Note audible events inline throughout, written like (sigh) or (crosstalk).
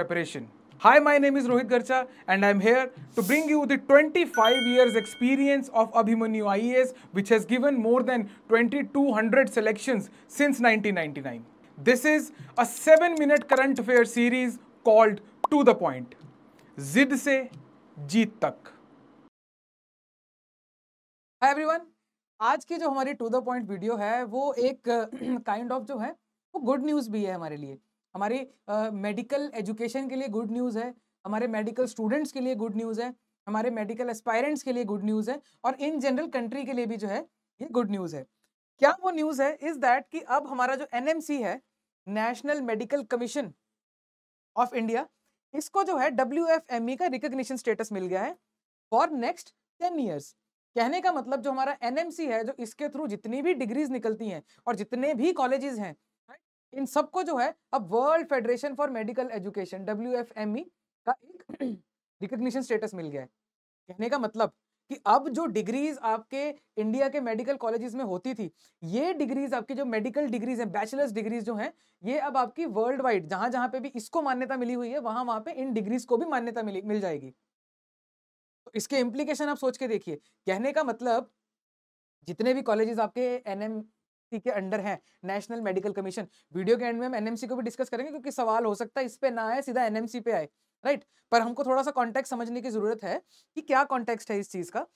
preparation. Hi, my name is Rohit Garcha and I'm here to bring you the 25 years experience of Abhimanyu IAS which has given more than 2200 selections since 1999. This is a 7 minute current affair series called To The Point. Zid Se Jeet Tak. Hi everyone. आज की जो हमारी to the point video है वो एक kind kind of जो है वो गुड न्यूज़ भी है हमारे लिए हमारी मेडिकल एजुकेशन के लिए गुड न्यूज़ है हमारे मेडिकल स्टूडेंट्स के लिए गुड न्यूज़ है हमारे मेडिकल एस्पायरेंट्स के लिए गुड न्यूज़ है और इन जनरल कंट्री के लिए भी जो है ये गुड न्यूज़ है क्या वो न्यूज़ है इज़ दैट कि अब हमारा जो एन है national medical commission of India इसको जो है डब्ल्यू e का रिकग्निशन स्टेटस मिल गया है फॉर नेक्स्ट टेन ईयर्स कहने का मतलब जो हमारा एनएमसी है जो इसके थ्रू जितनी भी डिग्रीज निकलती हैं और जितने भी कॉलेजेस हैं इन सबको जो है अब world federation for medical education W का एक रिकग्निशन स्टेटस मिल गया है कहने का मतलब कि अब जो डिग्रीज आपके इंडिया के मेडिकल कॉलेजेस में होती थी ये डिग्रीज आपकी जो मेडिकल डिग्रीज हैं बैचलर्स डिग्रीज जो हैं ये अब आपकी वर्ल्ड वाइड जहां जहां पे भी इसको मान्यता मिली हुई है वहां वहां पे इन डिग्रीज को भी मान्यता मिली मिल जाएगी तो इसके इम्प्लीकेशन आप सोच के देखिए कहने का मतलब जितने भी कॉलेजेस आपके एन के अंडर है नेशनल मेडिकल कमीशन वीडियो के एंड में हम एनएमसी को भी डिस्कस करेंगे क्योंकि सवाल हो सकता है इस पर ना आए सीधा एनएमसी पे आए राइट पर हमको थोड़ा सा कॉन्टेक्ट समझने की जरूरत है कि क्या कॉन्टेक्स्ट है इस चीज का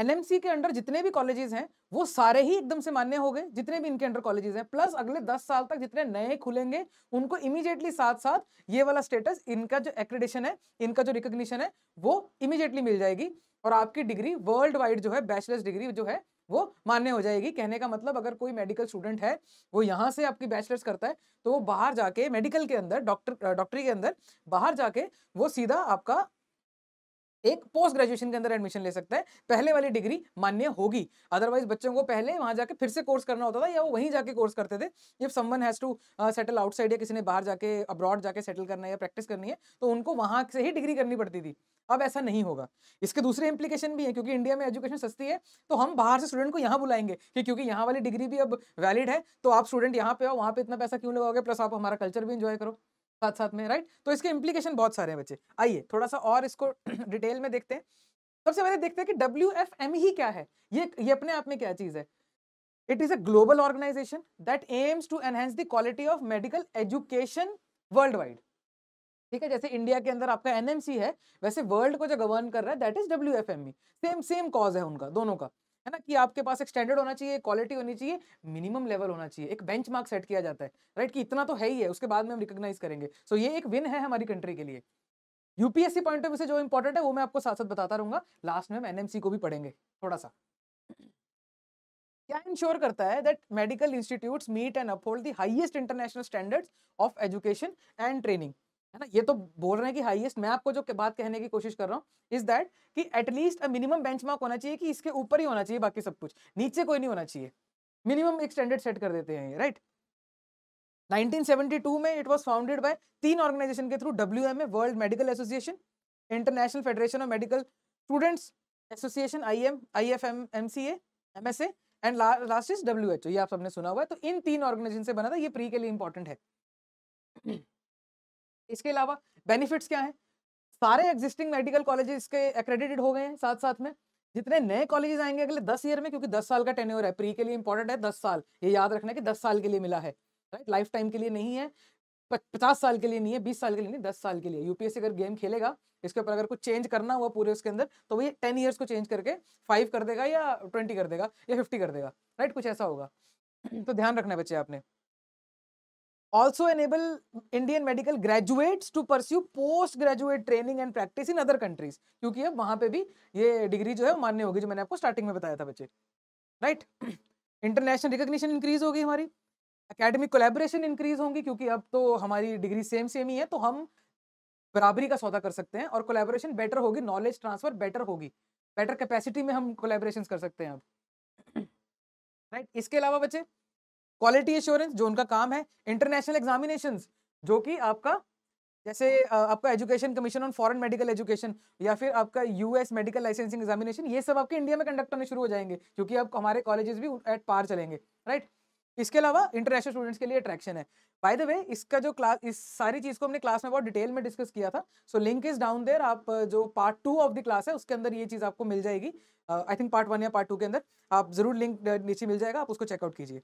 एनएमसी के अंडर जितने भी कॉलेजेस हैं वो सारे ही एकदम से मान्य हो गए जितने भी इनके अंडर कॉलेजेस हैं प्लस अगले 10 साल तक जितने नए खुलेंगे उनको इमीडिएटली साथ साथ ये वाला स्टेटस इनका जो एक्रेडिशन है इनका जो रिकग्निशन है वो इमीडिएटली मिल जाएगी और आपकी डिग्री वर्ल्ड वाइड जो है बैचलर्स डिग्री जो है वो मान्य हो जाएगी कहने का मतलब अगर कोई मेडिकल स्टूडेंट है वो यहाँ से आपकी बैचलर्स करता है तो वो बाहर जाके मेडिकल के अंदर डॉक्टर डॉक्टरी के अंदर बाहर जाके वो सीधा आपका एक पोस्ट ग्रेजुएशन के अंदर एडमिशन ले सकता है पहले वाली डिग्री मान्य होगी अदरवाइज बच्चों को पहले वहां जाके फिर से कोर्स करना होता था या वो वहीं जाके कोर्स करते थे if someone has to settle outside या किसी ने बाहर जाके अब्रॉड जाके सेटल करना है या प्रैक्टिस करनी है तो उनको वहां से ही डिग्री करनी पड़ती थी अब ऐसा नहीं होगा इसके दूसरे इंप्लीकेशन भी है क्योंकि इंडिया में एजुकेशन सस्ती है तो हम बाहर से स्टूडेंट को यहाँ बुलाएंगे कि क्योंकि यहाँ वाली डिग्री भी अब वैलिड है तो आप स्टूडेंट यहाँ पे हो वहाँ पे इतना पैसा क्यों लगाओगे प्लस आप हमारा कल्चर भी इंजॉय करो साथ साथ में राइट तो इसके इम्प्लीकेशन बहुत सारे हैं बच्चे आइए थोड़ा सा और इसको डिटेल (clears throat) में देखते हैं सबसे पहले देखते हैं कि डब्ल्यू एफ एम ही क्या है ये ये अपने आप में क्या चीज़ है it is a global organization that aims to enhance the quality of medical education world wide ठीक है जैसे इंडिया के अंदर आपका एनएमसी है वैसे वर्ल्ड को जो गवर्न कर रहा है that is W same same cause है उनका दोनों का है ना कि आपके पास एक स्टैंडर्ड होना चाहिए क्वालिटी होनी चाहिए मिनिमम लेवल होना चाहिए एक बेंच सेट किया जाता है राइट कि इतना तो है ही है उसके बाद में हम रिकोगनाइज करेंगे सो so, ये एक विन है हमारी कंट्री के लिए यूपीएससी पॉइंट ऑफ व्यू से जो इंपॉर्टेंट है वो मैं आपको साथ साथ बताता रहूंगा लास्ट में हम एनएमसी को भी पढ़ेंगे थोड़ा सा क्या इंश्योर करता है that medical institutes meet and uphold the highest international standards of education and training है ना ये तो बोल रहे हैं कि हाईएस्ट मैं आपको जो बात कहने की कोशिश कर रहा हूँ इज दैट कि एटलीस्ट अ मिनिमम बेंचमार्क होना चाहिए कि इसके ऊपर ही होना चाहिए बाकी सब कुछ नीचे कोई नहीं होना चाहिए मिनिमम एक स्टैंडर्ड सेट कर देते हैं राइट 1972 में इट वाज फाउंडेड बाय तीन ऑर्गेनाइजेशन के through W M A world medical association international federation of medical students association I M I F M M C M S A and last is W H O ये आप सबने सुना हुआ है तो इन तीन ऑर्गेनाइजेशन से बना था ये प्री के लिए इंपॉर्टेंट है इसके अलावा बेनिफिट्स क्या हैं सारे एग्जिस्टिंग मेडिकल कॉलेजेस के एक्रेडिटेड हो गए हैं साथ साथ में जितने नए कॉलेजेस आएंगे अगले दस ईयर में क्योंकि दस साल का टेन्योर है प्री के लिए इंपॉर्टेंट है दस साल ये याद रखना कि दस साल के लिए मिला है राइट लाइफ टाइम के लिए नहीं है पचास साल के लिए नहीं है बीस साल के लिए नहीं दस साल के लिए यूपीएससी अगर गेम खेलेगा इसके ऊपर अगर कुछ चेंज करना हुआ पूरे उसके अंदर तो वही टेन ईयर्स को चेंज करके फाइव कर देगा या ट्वेंटी कर देगा या फिफ्टी कर देगा राइट कुछ ऐसा होगा (clears throat) तो ध्यान रखना बच्चे आपने also enable Indian medical graduates to pursue post graduate training and practice in other countries क्योंकि अब वहाँ पे भी ये डिग्री जो है मान्य होगी जो मैंने आपको स्टार्टिंग में बताया था बच्चे राइट इंटरनेशनल रिकग्निशन इंक्रीज होगी हमारी अकेडमिक कोलेब्रेशन इंक्रीज होंगी क्योंकि अब तो हमारी डिग्री सेम सेम ही है तो हम बराबरी का सौदा कर सकते हैं और कोलेबोरेशन बेटर होगी नॉलेज ट्रांसफर बेटर होगी बेटर कैपेसिटी में हम कोलेबोरेशन कर सकते हैं अब राइट (clears throat) right? इसके अलावा बच्चे क्वालिटी एश्योरेंस जो उनका काम है इंटरनेशनल एग्जामिनेशन जो कि आपका जैसे आपका education commission on foreign medical education या फिर आपका यूएस मेडिकल लाइसेंसिंग एग्जामिनेशन ये सब आपके इंडिया में कंडक्ट होने शुरू हो जाएंगे क्योंकि अब हमारे कॉलेजेस भी एट पार चलेंगे राइट इसके अलावा इंटरनेशनल स्टूडेंट्स के लिए अट्रैक्शन है बाय द वे इसका जो क्लास इस सारी चीज़ को हमने क्लास में बहुत डिटेल में डिस्कस किया था so link is down there आप जो part two of the class है उसके अंदर ये चीज़ आपको मिल जाएगी आई थिंक पार्ट वन या पार्ट टू के अंदर आप जरूर लिंक नीचे मिल जाएगा आप उसको चेकआउट कीजिए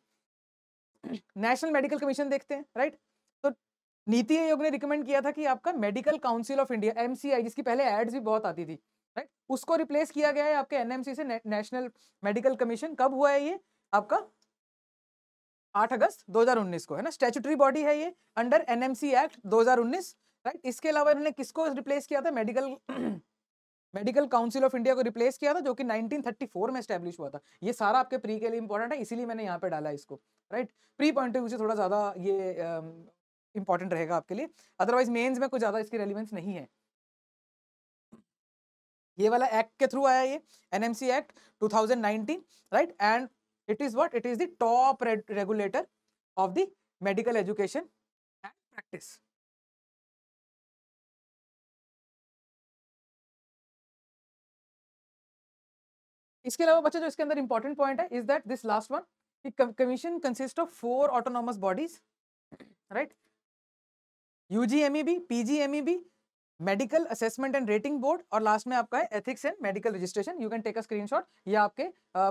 नेशनल मेडिकल कमीशन देखते हैं राइट तो नीति आयोग ने रिकमेंड किया था कि आपका medical council of India M जिसकी पहले एड्स भी बहुत आती थी राइट उसको रिप्लेस किया गया है आपके एनएमसी से नेशनल मेडिकल कमीशन कब हुआ है ये आपका 8 अगस्त 2019 को है ना स्टेचुटरी बॉडी है ये अंडर एनएमसी एक्ट 2019 राइट इसके अलावा इन्होंने किसको रिप्लेस किया था medical medical council of India को रिप्लेस किया था जो कि 1934 में स्टैब्लिश हुआ था ये सारा आपके प्री के लिए इंपॉर्टेंट है इसीलिए मैंने यहाँ पे डाला इसको right pre point of view से थोड़ा ज़्यादा ये इंपॉर्टेंट रहेगा आपके लिए अदरवाइज मेन्स में कुछ ज़्यादा इसकी रेलिवेंस नहीं है ये वाला एक्ट के थ्रू आया ये NMC act 2019 right and it is what it is the top regulator of the medical education and practice इसके अलावा बच्चे जो इसके अंदर इंपॉर्टेंट पॉइंट है is that this last one commission consist of four autonomous bodies right PGME PGMEB medical assessment and rating board और लास्ट में आपका है ethics and medical registration you can take a screenshot ये आपके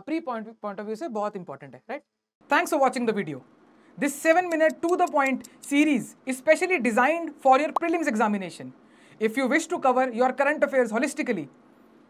pre point point of view से बहुत important है right thanks for watching the video this seven minute to the point series specially designed for your prelims examination if you wish to cover your current affairs holistically